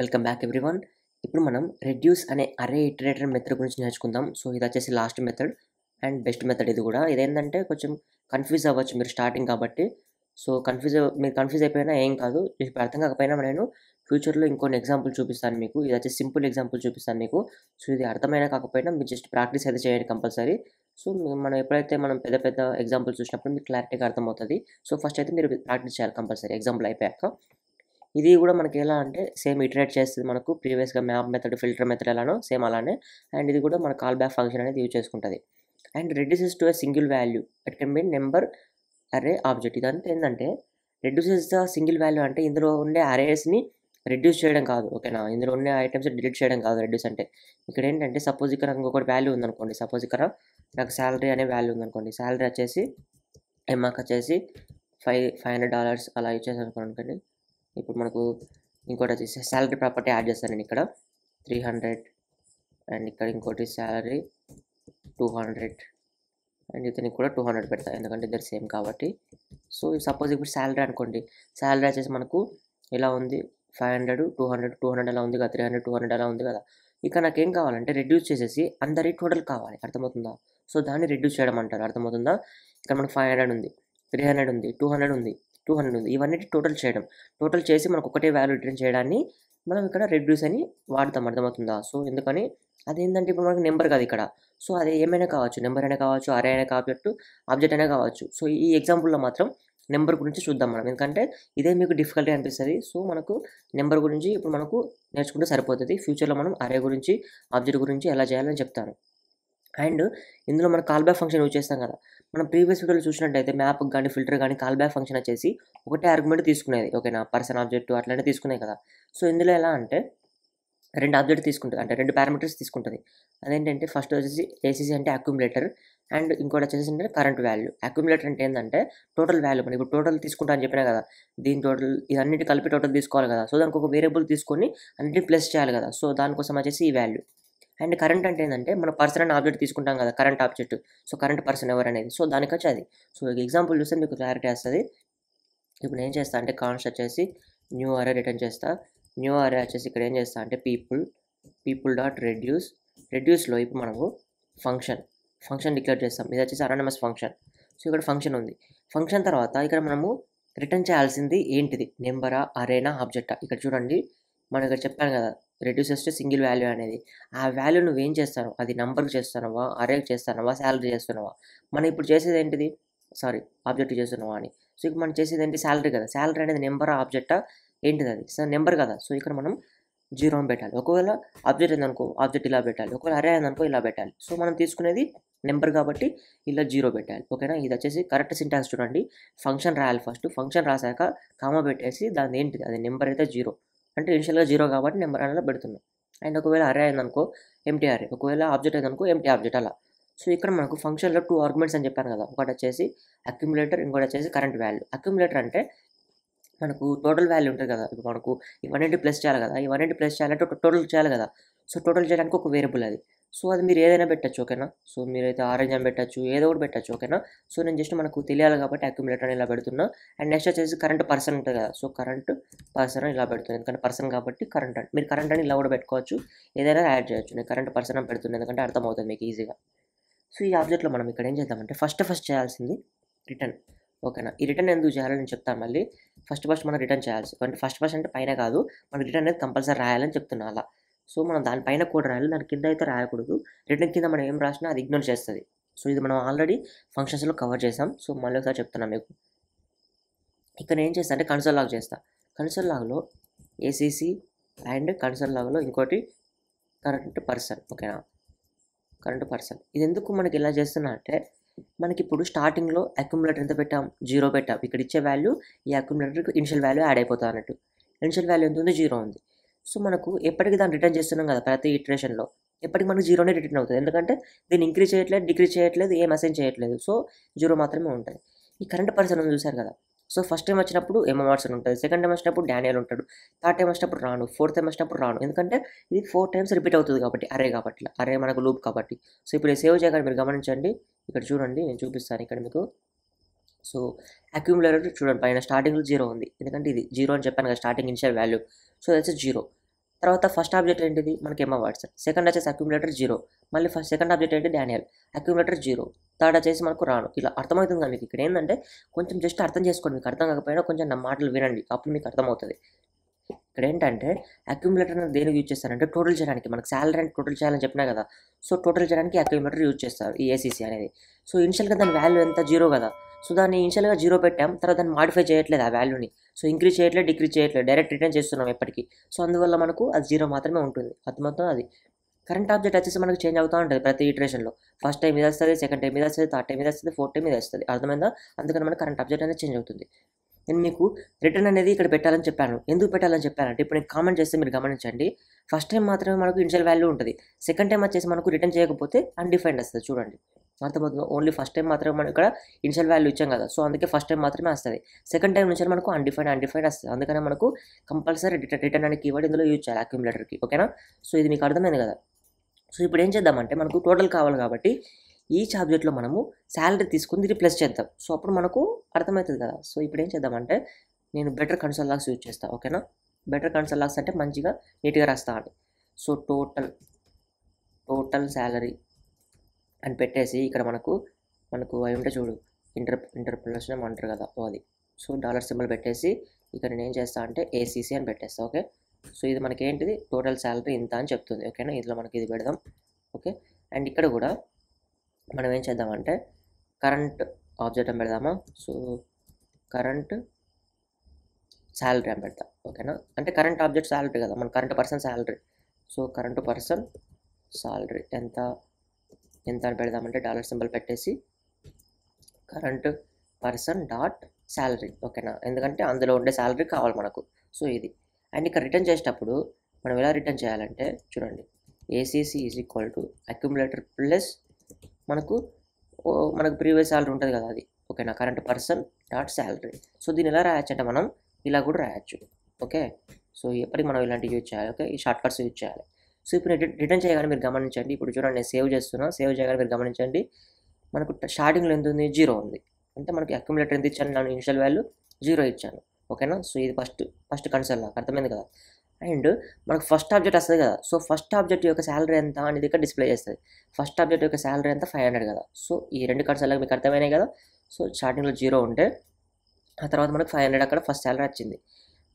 welcome back everyone ఇప్పుడు మనం reduce అనే అరే ఇటరేటర్ మెథడ్ గురించి నేర్చుకుందాం సో ఇది వచ్చేసి last method and best method ఇది కూడా ఇదేంటంటే కొంచెం కన్ఫ్యూజ్ అవ్వచ్చు మీరు స్టార్టింగ్ కాబట్టి సో కన్ఫ్యూజ్ మీరు కన్ఫ్యూజ్ అయిపోయినా ఏం కాదు ఇప్పుడు అర్థం కాకపోయినా నేను ఫ్యూచర్లో ఇంకొన్ని ఎగ్జాంపుల్ చూపిస్తాను మీకు ఇది వచ్చి సింపుల్ ఎగ్జాంపుల్ చూపిస్తాను మీకు సో ఇది అర్థమైనా కాకపోయినా మీరు జస్ట్ ప్రాక్టీస్ అయితే చేయండి కంపల్సరీ సో మనం ఎప్పుడైతే మనం పెద్ద పెద్ద ఎగ్జాంపుల్స్ చూసినప్పుడు మీకు క్లారిటీగా అర్థమవుతుంది సో ఫస్ట్ అయితే మీరు ప్రాక్టీస్ చేయాలి కంపల్సరీ ఎగ్జాంపుల్ అయిపోయాక ఇది కూడా మనకి ఎలా అంటే సేమ్ ఇటరేట్ చేస్తుంది మనకు ప్రీవియస్గా మ్యాప్ మెథడ్ ఫిల్టర్ మెథడ్ ఎలానో సేమ్ అలానే అండ్ ఇది కూడా మన కాల్ బ్యాక్ ఫంక్షన్ అనేది యూజ్ చేసుకుంటుంది and reduces to a single value it can be number array object ఇదంతా ఏంటంటే రెడ్యూసెస్ ద సింగిల్ వాల్యూ అంటే ఇందులో ఉండే అరేస్ని రెడ్యూస్ చేయడం కాదు ఓకేనా ఇందులో ఉండే ఐటమ్స్ డిలీట్ చేయడం కాదు రెడ్యూస్ అంటే ఇక్కడ ఏంటంటే సపోజ్ ఇక్కడ ఇంకొకటి వాల్యూ ఉందనుకోండి సపోజ్ ఇక్కడ నాకు శాలరీ అనే వాల్యూ ఉందనుకోండి శాలరీ వచ్చేసి ఎమ్మాకి వచ్చేసి ఫైవ్ ఫైవ్ హండ్రెడ్ డాలర్స్ అలా ఇచ్చేసి అనుకోండి ఇప్పుడు మనకు ఇంకోటి వచ్చేసి శాలరీ ప్రాపర్టీ యాడ్ చేస్తానండి ఇక్కడ త్రీ హండ్రెడ్ అండ్ ఇక్కడ ఇంకోటి శాలరీ టూ హండ్రెడ్ అండ్ ఇతనికి కూడా టూ హండ్రెడ్ పెడతా ఎందుకంటే ఇద్దరు సేమ్ కాబట్టి సో సపోజ్ ఇప్పుడు శాలరీ అనుకోండి శాలరీ వచ్చేసి మనకు ఇలా ఉంది five hundred two hundred two hundred అలా ఉంది కదా త్రీ హండ్రెడ్ టూ హండ్రెడ్ అలా ఉంది కదా ఇక ఏం కావాలంటే రెడ్యూస్ చేసేసి అందరి టోటల్ కావాలి అర్థమవుతుందా సో దాన్ని రెడ్యూస్ చేయడం అంటారు అర్థమవుతుందా ఇక్కడ మనకు ఫైవ్ హండ్రెడ్ ఉంది త్రీ హండ్రెడ్ ఉంది టూ హండ్రెడ్ ఉంది టూ హండ్రెడ్ ఉంది ఇవన్నీ టోటల్ చేయడం టోటల్ చేసి మనకు ఒకటే వాల్యూ రిటర్న్ చేయడాన్ని మనం ఇక్కడ రెడ్యూస్ అని వాడతాం అర్థమవుతుందా సో ఎందుకని అదేంటంటే ఇప్పుడు మనకి నెంబర్ కాదు ఇక్కడ సో అది ఏమైనా కావచ్చు నెంబర్ అయినా కావచ్చు అరే అయినా కావచ్చు ఆబ్జెక్ట్ అయినా కావచ్చు సో ఈ ఎగ్జాంపుల్లో మాత్రం నెంబర్ గురించి చూద్దాం మనం ఎందుకంటే ఇదే మీకు డిఫికల్టీ అనిపిస్తుంది సో మనకు నెంబర్ గురించి ఇప్పుడు మనకు నేర్చుకుంటే సరిపోతుంది ఫ్యూచర్లో మనం అరే గురించి ఆబ్జెక్ట్ గురించి ఎలా చేయాలని చెప్తాను అండ్ ఇందులో మనం కాల్ ఫంక్షన్ యూజ్ చేస్తాం కదా మనం ప్రీవియస్ వీడియోలో చూసినట్టయితే మ్యాప్ కానీ ఫిల్టర్ కానీ కాల్ బ్యాక్ ఫంక్షన్ వచ్చేసి ఒకటే ఆర్గ్యుమెంట్ తీసుకునేది ఓకేనా పర్సన్ ఆబ్జెక్ట్ అట్లానే తీసుకునేది కదా సో ఇందులో ఎలా అంటే రెండు ఆబ్జెక్ట్ తీసుకుంటుంది అంటే రెండు పారామీటర్స్ తీసుకుంటుంది అదేంటంటే ఫస్ట్ వచ్చేసి ఏసీసీ అంటే అక్యుములేటర్ అండ్ ఇంకోటి వచ్చేసి అంటే కరెంట్ వాల్యూ అక్యుములేటర్ అంటే ఏంటంటే టోటల్ వాల్యూ మనం ఇప్పుడు టోటల్ తీసుకుంటా అని చెప్పినా కదా దీని టోటల్ ఇదన్నిటి కలిపి టోటల్ తీసుకోవాలి కదా సో దానికి ఒక వేరియబుల్ తీసుకొని అన్నింటిని ప్లస్ చేయాలి కదా సో దానికోసం వచ్చేసి ఈ వాల్యూ అండ్ కరెంట్ అంటే ఏంటంటే మన పర్సన్ అనే ఆబ్జెక్ట్ తీసుకుంటాం కదా current object so current person ఎవరు అనేది సో దానికి వచ్చి అది సో ఎగ్జాంపుల్ చూస్తే మీకు క్లారిటీ వస్తుంది ఇప్పుడు ఏం చేస్తా అంటే కాన్స్ వచ్చేసి న్యూ అరే రిటర్న్ చేస్తా న్యూ అరే వచ్చేసి ఇక్కడ ఏం చేస్తా అంటే పీపుల్ పీపుల్ డాట్ రెడ్యూస్ రెడ్యూస్లో ఇప్పుడు మనము ఫంక్షన్ ఫంక్షన్ డిక్లేర్ చేస్తాం ఇది వచ్చేసి అనానమస్ ఫంక్షన్ సో ఇక్కడ ఫంక్షన్ ఉంది ఫంక్షన్ తర్వాత ఇక్కడ మనము రిటర్న్ చేయాల్సింది ఏంటిది నెంబరా అరేనా ఆబ్జెక్టా ఇక్కడ చూడండి మనం ఇక్కడ చెప్పాను కదా రెడ్యూసెస్ టు సింగిల్ వాల్యూ అనేది ఆ వాల్యూ ఏం చేస్తాను అది నంబర్కి చేస్తున్నావా అరేకి చేస్తున్నావా శాలరీ చేస్తున్నావా మనం ఇప్పుడు చేసేది ఏంటిది సారీ ఆబ్జెక్ట్ చేస్తున్నావా అని సో ఇక్కడ మనం చేసేది ఏంటి శాలరీ కదా శాలరీ అనేది నెంబర్ ఆబ్జెక్టా ఏంటిది అది సో నెంబర్ కదా సో ఇక్కడ మనం జీరో అని పెట్టాలి ఒకవేళ ఆబ్జెక్ట్ ఏందనుకో ఆబ్జెక్ట్ ఇలా పెట్టాలి ఒకవేళ అరే ఏందనుకో ఇలా పెట్టాలి సో మనం తీసుకునేది నెంబర్ కాబట్టి ఇలా జీరో పెట్టాలి ఓకేనా ఇది వచ్చేసి కరెక్ట్ సింటాక్స్ చూడండి ఫంక్షన్ రాయాలి ఫస్ట్ ఫంక్షన్ రాశాక కామా పెట్టేసి దాని ఏంటిది అది నెంబర్ అయితే జీరో అంటే ఇనిషియల్గా జీరో కాబట్టి నెంబర్ అనేది పెడుతున్నాం అండ్ ఒకవేళ అరే అయిందనుకో ఎంటీ అరే ఒకవేళ ఆబ్జెక్ట్ అయిందనుకో ఎంటీ ఆబ్జెక్ట్ అలా సో ఇక్కడ మనకు ఫంక్షన్లో టూ ఆర్గ్యుమెంట్స్ అని చెప్పాను కదా ఒకటి వచ్చేసి అక్యుములేటర్ ఇంకోటి వచ్చేసి కరెంట్ వాల్యూ అక్యుములేటర్ అంటే మనకు టోటల్ వాల్యూ ఉంటుంది కదా ఇప్పుడు మనకు ఈ వన్ ఇవన్నీ ప్లస్ చేయాలి కదా ఇవన్నీ ప్లస్ చేయాలంటే టోటల్ చేయాలి కదా సో టోటల్ చేయడానికి ఒక వేరియబుల్ అది సో అది మీరు ఏదైనా పెట్టచ్చు ఓకేనా సో మీరైతే ఆరెంజ్ అని పెట్టచ్చు ఏదో ఒకటి పెట్టచ్చు ఓకేనా సో నేను జస్ట్ మనకు తెలియాలి కాబట్టి అక్యుమిలేటర్ అని ఇలా పెడుతున్నా అండ్ నెక్స్ట్ వచ్చేసి కరెంట్ పర్సన్ ఉంటుంది కదా సో కరెంట్ పర్సన్ ఇలా పెడుతుంది ఎందుకంటే పర్సన్ కాబట్టి కరెంట్ అని మీరు కరెంట్ అని ఇలా కూడా పెట్టుకోవచ్చు ఏదైనా యాడ్ చేయొచ్చు నేను కరెంట్ పర్సన్ అని పెడుతున్నాను ఎందుకంటే అర్థమవుతుంది మీకు ఈజీగా సో ఈ ఆబ్జెక్ట్లో మనం ఇక్కడ ఏం చేద్దామంటే ఫస్ట్ ఫస్ట్ చేయాల్సింది రిటర్న్ ఓకేనా ఈ రిటర్న్ ఎందుకు చేయాలని చెప్తాను మళ్ళీ ఫస్ట్ ఫస్ట్ మనం రిటర్న్ చేయాల్సి అంటే ఫస్ట్ ఫస్ట్ అంటే పైన కాదు మనం రిటర్న్ అనేది కంపల్సరీ రాయాలని చెప్తున్నా అలా సో మనం దానిపైన కోడ్ రాయాలి దాని కింద అయితే రాయకూడదు రిటర్న్ కింద మనం ఏం రాసినా అది ఇగ్నోర్ చేస్తుంది సో ఇది మనం ఆల్రెడీ ఫంక్షన్స్లో కవర్ చేసాం సో మళ్ళీ ఒకసారి చెప్తున్నాను మీకు ఇక్కడ ఏం చేస్తా అంటే కన్సల్ లాగ్ చేస్తా కన్సోల్ లాగ్లో ఏసీసీ అండ్ కన్సోల్ లాగ్లో ఇంకోటి కరెంట్ పర్సన్ ఓకేనా కరెంట్ పర్సన్ ఇది ఎందుకు మనకి ఇలా చేస్తున్నా అంటే మనకి ఇప్పుడు స్టార్టింగ్లో అక్యుములేటర్ ఎంత పెట్టాం జీరో పెట్టాం ఇక్కడ ఇచ్చే వాల్యూ ఈ అక్యుములేటర్కి ఇనిషియల్ వాల్యూ యాడ్ అయిపోతా అన్నట్టు ఇనిషియల్ వాల్యూ ఎంత ఉంది జీరో ఉంది సో మనకు ఎప్పటికి దాన్ని రిటర్న్ చేస్తున్నాం కదా ప్రతి ఇటరేషన్లో ఎప్పటికి మనకు జీరోనే రిటర్న్ అవుతుంది ఎందుకంటే దీన్ని ఇంక్రీజ్ చేయట్లేదు డిక్రీజ్ చేయట్లేదు ఏం మెసేజ్ చేయట్లేదు సో జీరో మాత్రమే ఉంటుంది ఈ కరెంట్ పర్సన్ చూశారు కదా సో ఫస్ట్ టైం వచ్చినప్పుడు వాట్సన్ ఉంటుంది సెకండ్ టైం వచ్చినప్పుడు డానియల్ ఉంటాడు థర్డ్ టైం వచ్చినప్పుడు రాను ఫోర్త్ టైం వచ్చినప్పుడు రాను ఎందుకంటే ఇది ఫోర్ టైమ్స్ రిపీట్ అవుతుంది కాబట్టి అరే కాబట్టి అరే మనకు లూప్ కాబట్టి సో ఇప్పుడు సేవ్ చేయగానే మీరు గమనించండి ఇక్కడ చూడండి నేను చూపిస్తాను ఇక్కడ మీకు సో అక్యూములేటర్ చూడండి పైన స్టార్టింగ్లో జీరో ఉంది ఎందుకంటే ఇది జీరో అని చెప్పాను కదా starting initial value so that's zero తర్వాత ఫస్ట్ ఆబ్జెక్ట్ ఏంటిది మనకి ఎమ్మా వాట్సన్ సెకండ్ వచ్చేసి అక్యూములేటర్ జీరో మళ్ళీ ఫస్ట్ సెకండ్ ఆబ్జెక్ట్ ఏంటి డానియల్ అక్యూములేటర్ జీరో థర్డ్ వచ్చేసి మనకు రాను ఇలా అర్థమవుతుంది కానీ మీకు ఇక్కడ ఏంటంటే కొంచెం జస్ట్ అర్థం చేసుకోండి మీకు అర్థం కాకపోయినా కొంచెం నా మాటలు వినండి అప్పుడు మీకు అర్థమవుతుంది ఇక్కడ ఏంటంటే అక్యూములేటర్ అనేది దేనికి యూజ్ చేస్తారంటే టోటల్ చేయడానికి మనకు శాలరీ అండ్ టోటల్ చేయాలని చెప్పినా కదా సో టోటల్ చేయడానికి అక్యూములేటర్ యూజ్ చేస్తారు ఈ ఏసీసీ అనేది సో ఇనిషియల్గా దాని వాల్యూ ఎంత జీరో కదా సో దాన్ని ఇనిషియల్గా జీరో పెట్టాం తర్వాత దాన్ని మాడిఫై చేయట్లేదు ఆ వాల్యూని సో ఇంక్రీజ్ చేయట్లేదు డిక్రీజ్ చేయట్లేదు డైరెక్ట్ రిటర్న్ చేస్తున్నాం ఎప్పటికీ సో అందువల్ల మనకు అది జీరో మాత్రమే ఉంటుంది మొత్తం అది కరెంట్ ఆబ్జెక్ట్ వచ్చేసి మనకు చేంజ్ అవుతూ ఉంటుంది ప్రతి ఇటరేషన్లో ఫస్ట్ టైం మీద వస్తుంది సెకండ్ టైం మీద వస్తుంది థర్డ్ టైం మీద వస్తుంది ఫోర్త్ టైం మీద వస్తుంది అర్థమైందా అందుకని మనకు కరెంట్ ఆబ్జెక్ట్ అనేది చేంజ్ అవుతుంది నేను మీకు రిటర్న్ అనేది ఇక్కడ పెట్టాలని చెప్పాను ఎందుకు పెట్టాలని చెప్పాను అంటే ఇప్పుడు నేను కామెంట్ చేస్తే మీరు గమనించండి ఫస్ట్ టైం మాత్రమే మనకు ఇనిషియల్ వాల్యూ ఉంటుంది సెకండ్ టైం వచ్చేసి మనకు రిటర్న్ చేయకపోతే అన్డిఫైన్ వస్తుంది చూడండి అర్థమవుతుంది ఓన్లీ ఫస్ట్ టైం మాత్రమే మనం ఇక్కడ ఇనిషియల్ వాల్యూ ఇచ్చాం కదా సో అందుకే ఫస్ట్ టైం మాత్రమే వస్తుంది సెకండ్ టైం నుంచి మనకు అన్డిఫైన్ అన్డిఫైన్ వస్తుంది అందుకనే మనకు కంపల్సరీ రిటర్న్ అనే కీవర్డ్ ఇందులో యూజ్ చేయాలి అక్యుమిలేటర్కి ఓకేనా సో ఇది మీకు అర్థమైంది కదా సో ఇప్పుడు ఏం చేద్దామంటే మనకు టోటల్ కావాలి కాబట్టి ఈ సబ్జెక్ట్లో మనము శాలరీ తీసుకుని రిప్లేస్ చేద్దాం సో అప్పుడు మనకు అర్థమవుతుంది కదా సో ఇప్పుడు ఏం చేద్దామంటే నేను బెటర్ కన్సల్ లాక్స్ యూజ్ చేస్తాను ఓకేనా బెటర్ కన్సల్ లాక్స్ అంటే మంచిగా నీట్గా రాస్తా అని సో టోటల్ టోటల్ శాలరీ అని పెట్టేసి ఇక్కడ మనకు మనకు అవి ఉంటే చూడు ఇంటర్ ఇంటర్ప్రినర్షిప్ అంటారు కదా అది సో డాలర్ సింబల్ పెట్టేసి ఇక్కడ నేను ఏం చేస్తా అంటే ఏసీసీ అని పెట్టేస్తా ఓకే సో ఇది మనకి ఏంటిది టోటల్ శాలరీ ఇంత అని చెప్తుంది ఓకేనా ఇందులో మనకి ఇది పెడదాం ఓకే అండ్ ఇక్కడ కూడా మనం ఏం చేద్దామంటే కరెంట్ ఆబ్జెక్ట్ అని పెడదామా సో కరెంట్ శాలరీ అని పెడతాం ఓకేనా అంటే కరెంట్ ఆబ్జెక్ట్ శాలరీ కదా మన current person salary so current person salary ఎంత ఎంత అని పెడదామంటే డాలర్ సింబల్ పెట్టేసి కరెంట్ పర్సన్ డాట్ శాలరీ ఓకేనా ఎందుకంటే అందులో ఉండే శాలరీ కావాలి మనకు సో ఇది అండ్ ఇక్కడ రిటర్న్ చేసేటప్పుడు మనం ఎలా రిటర్న్ చేయాలంటే చూడండి ACC is equal to accumulator plus మనకు మనకు ప్రీవియస్ శాలరీ ఉంటుంది కదా అది ఓకేనా current person dot salary so దీన్ని ఎలా రాయొచ్చు అంటే మనం ఇలా కూడా రాయొచ్చు ఓకే సో ఎప్పటికి మనం ఇలాంటివి యూజ్ చేయాలి ఓకే ఈ షార్ట్ కట్స్ యూజ్ చేయాలి సో ఇప్పుడు రిటర్న్ చేయగానే మీరు గమనించండి ఇప్పుడు చూడండి నేను సేవ్ చేస్తున్నాను సేవ్ చేయగానే మీరు గమనించండి మనకు స్టార్టింగ్లో ఎంత ఉంది జీరో ఉంది అంటే మనకి అక్యుములేటర్ ఎంత ఇచ్చాను నేను ఇనిషియల్ వాల్యూ జీరో ఇచ్చాను ఓకేనా సో ఇది ఫస్ట్ ఫస్ట్ కన్సర్న్ నాకు అర్థమైంది కదా అండ్ మనకు ఫస్ట్ ఆబ్జెక్ట్ వస్తుంది కదా సో ఫస్ట్ ఆబ్జెక్ట్ యొక్క శాలరీ ఎంత అనేది ఇక్కడ డిస్ప్లే చేస్తుంది ఫస్ట్ ఆబ్జెక్ట్ యొక్క శాలరీ ఎంత ఫైవ్ హండ్రెడ్ కదా సో ఈ రెండు కన్సర్న్లకు మీకు అర్థమైనాయి కదా సో స్టార్టింగ్లో జీరో ఉంటే ఆ తర్వాత మనకు ఫైవ్ హండ్రెడ్ అక్కడ ఫస్ట్ శాలరీ వచ్చింది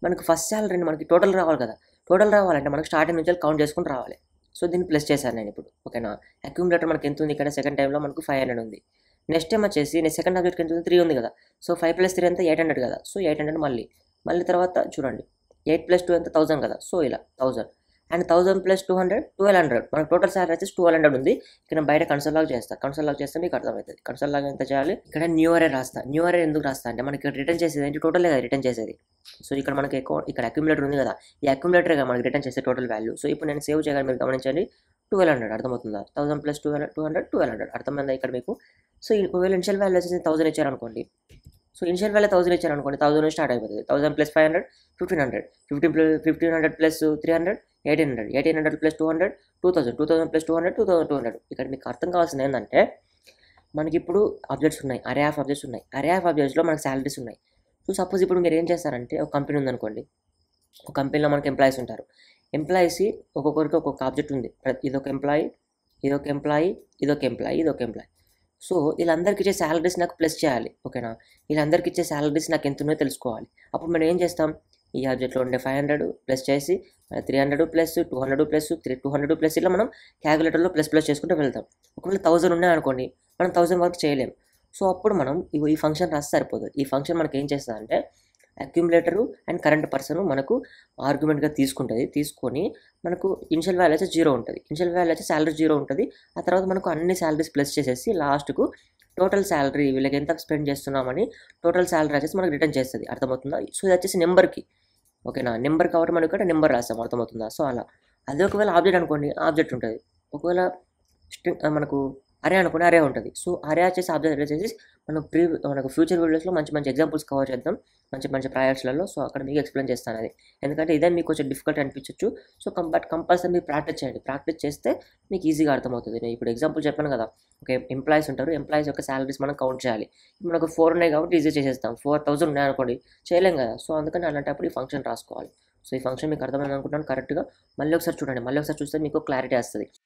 మనకు ఫస్ట్ శాలరీని మనకి టోటల్ రావాలి కదా టోటల్ రావాలంటే మనకు స్టార్టింగ్ నుంచి కౌంట్ చేసుకుని రావాలి సో దీన్ని ప్లస్ చేశాను నేను ఇప్పుడు ఓకేనా అక్యూమ్లేటర్ మనకి ఎంత ఉంది ఇక్కడ సెకండ్ టైంలో మనకు ఫైవ్ హండ్రెడ్ ఉంది నెక్స్ట్ టైం వచ్చేసి నేను సెకండ్ ఆబ్జెక్ట్ ఎంత ఉంది త్రీ ఉంది కదా సో ఫైవ్ ప్లస్ త్రీ అంతా ఎయిట్ హండ్రెడ్ కదా సో ఎయిట్ హండ్రెడ్ మళ్ళీ మళ్ళీ తర్వాత చూడండి ఎయిట్ ప్లస్ టూ ఎంత థౌసండ్ కదా సో ఇలా thousand and thousand plus two hundred twelve hundred మనకు టోటల్ సార్ వచ్చేసి ట్వెల్వ్ హండ్రెడ్ ఉంది ఇక్కడ బయట కన్సల్ లాగ్ చేస్తా కన్సల్ లాగ్ చేస్తే మీకు అర్థమవుతుంది కన్సల్ లాగ్ ఎంత చేయాలి ఇక్కడ న్యూ ఇయర్ రాస్తా న్యూ ఇయర్ ఎందుకు రాస్తా అంటే మనకి రిటర్న్ చేసేది ఏంటి టోటల్ కదా రిటర్న్ చేసేది సో ఇక్కడ మనకి అకౌంట్ ఇక్కడ అక్యుమిలేటర్ ఉంది కదా ఈ కదా మనకి రిటర్న్ చేసే టోటల్ వాల్యూ సో ఇప్పుడు నేను సేవ్ చేయగలను మీరు గమనించండి ట్వెల్వ్ హండ్రెడ్ అర్థమవుతుందా thousand plus two hundred two hundred twelve hundred అర్థమైందా ఇక్కడ మీకు సో వేలు ఇన్షియల్ వాల్యూ వచ్చేసి థౌసండ్ ఇచ్చారనుకోండి సో ఇనిషియల్ వాల్యూ థౌసండ్ ఇచ్చారు అనుకోండి థౌసండ్ స్టార్ట్ అయిపోతుంది thousand plus five hundred fifteen hundred fifteen plus fifteen hundred plus three hundred eighteen hundred eighteen hundred plus two hundred two thousand two thousand plus two hundred two thousand two hundred ఇక్కడ మీకు అర్థం కావాల్సింది ఏంటంటే మనకి ఇప్పుడు objects ఉన్నాయి అరే of objects ఉన్నాయి అరే ఆఫ్ అబ్జెక్ట్స్లో మనకి శాలరీస్ ఉన్నాయి సో సపోజ్ ఇప్పుడు మీరు ఏం చేస్తారంటే ఒక కంపెనీ ఉందనుకోండి ఒక కంపెనీలో మనకి ఎంప్లాయీస్ ఉంటారు ఎంప్లాయీస్ ఒక్కొక్కరికి ఒక్కొక్క ఆబ్జెక్ట్ ఉంది ఇది ఒక ఎంప్లాయీ ఇదొక ఎంప్లాయీ ఇదొక ఎంప్లాయీ ఇదొక ఎంప్లాయీ సో వీళ్ళందరికీ ఇచ్చే శాలరీస్ నాకు ప్లస్ చేయాలి ఓకేనా వీళ్ళందరికీ ఇచ్చే శాలరీస్ నాకు ఎంత ఉన్నాయో తెలుసుకోవాలి అప్పుడు మనం ఏం చేస్తాం ఈ ఆబ్జెక్ట్లో ఉండే ఫైవ్ హండ్రెడ్ ప్లస్ చేసి three hundred plus two hundred plus three two hundred plus ఇలా మనం క్యాలిక్యులేటర్లో ప్లస్ ప్లస్ చేసుకుంటూ వెళ్తాం ఒకవేళ థౌసండ్ ఉన్నాయనుకోండి మనం థౌసండ్ వరకు చేయలేము సో అప్పుడు మనం ఈ ఫంక్షన్ రాస్తే సరిపోదు ఈ ఫంక్షన్ మనకి ఏం చేస్తుందంటే అక్యుములేటరు అండ్ కరెంట్ పర్సన్ మనకు ఆర్గ్యుమెంట్గా తీసుకుంటుంది తీసుకొని మనకు ఇనిషియల్ వాల్యూ అయితే జీరో ఉంటుంది ఇనిషియల్ వాల్యూ అయితే శాలరీ జీరో ఉంటుంది ఆ తర్వాత మనకు అన్ని శాలరీస్ ప్లస్ చేసేసి లాస్ట్కు టోటల్ శాలరీ వీళ్ళకి ఎంత స్పెండ్ చేస్తున్నామని టోటల్ శాలరీ వచ్చేసి మనకు రిటర్న్ చేస్తుంది అర్థమవుతుందా సో ఇది వచ్చేసి నెంబర్కి ఓకేనా నెంబర్ కాబట్టి మనకి కూడా నెంబర్ రాస్తాం అర్థమవుతుందా సో అలా అది ఒకవేళ ఆబ్జెక్ట్ అనుకోండి ఆబ్జెక్ట్ ఉంటుంది ఒకవేళ మనకు అరే అనుకుని అరే ఉంటుంది సో అరే చేసి ఆబ్జెక్ట్ చేసి మనం ప్రీ మనకు ఫ్యూచర్ వీడియోస్లో మంచి మంచి ఎగ్జాంపుల్స్ కవర్ చేద్దాం మంచి మంచి ప్రాజెక్ట్స్లలో సో అక్కడ మీకు ఎక్స్ప్లెయిన్ చేస్తాను అది ఎందుకంటే ఇదే మీకు కొంచెం డిఫికల్ట్ అనిపించవచ్చు సో బట్ కంపల్సరీ మీరు ప్రాక్టీస్ చేయండి ప్రాక్టీస్ చేస్తే మీకు ఈజీగా అర్థమవుతుంది నేను ఇప్పుడు ఎగ్జాంపుల్ చెప్పాను కదా ఓకే ఎంప్లాయీస్ ఉంటారు ఎంప్లాయీస్ యొక్క శాలరీస్ మనం కౌంట్ చేయాలి మనకు ఫోర్ ఉన్నాయి కాబట్టి ఈజీ చేసేస్తాం ఫోర్ థౌసండ్ ఉన్నాయి అనుకోండి చేయలేం కదా సో అందుకని అలాంటప్పుడు ఈ ఫంక్షన్ రాసుకోవాలి సో ఈ ఫంక్షన్ మీకు అర్థమైంది అనుకుంటున్నాను కరెక్ట్గా మళ్ళీ ఒకసారి చూడండి మళ్ళీ ఒకసారి చూస్తే మీకు క్లారిటీ వస్తుంది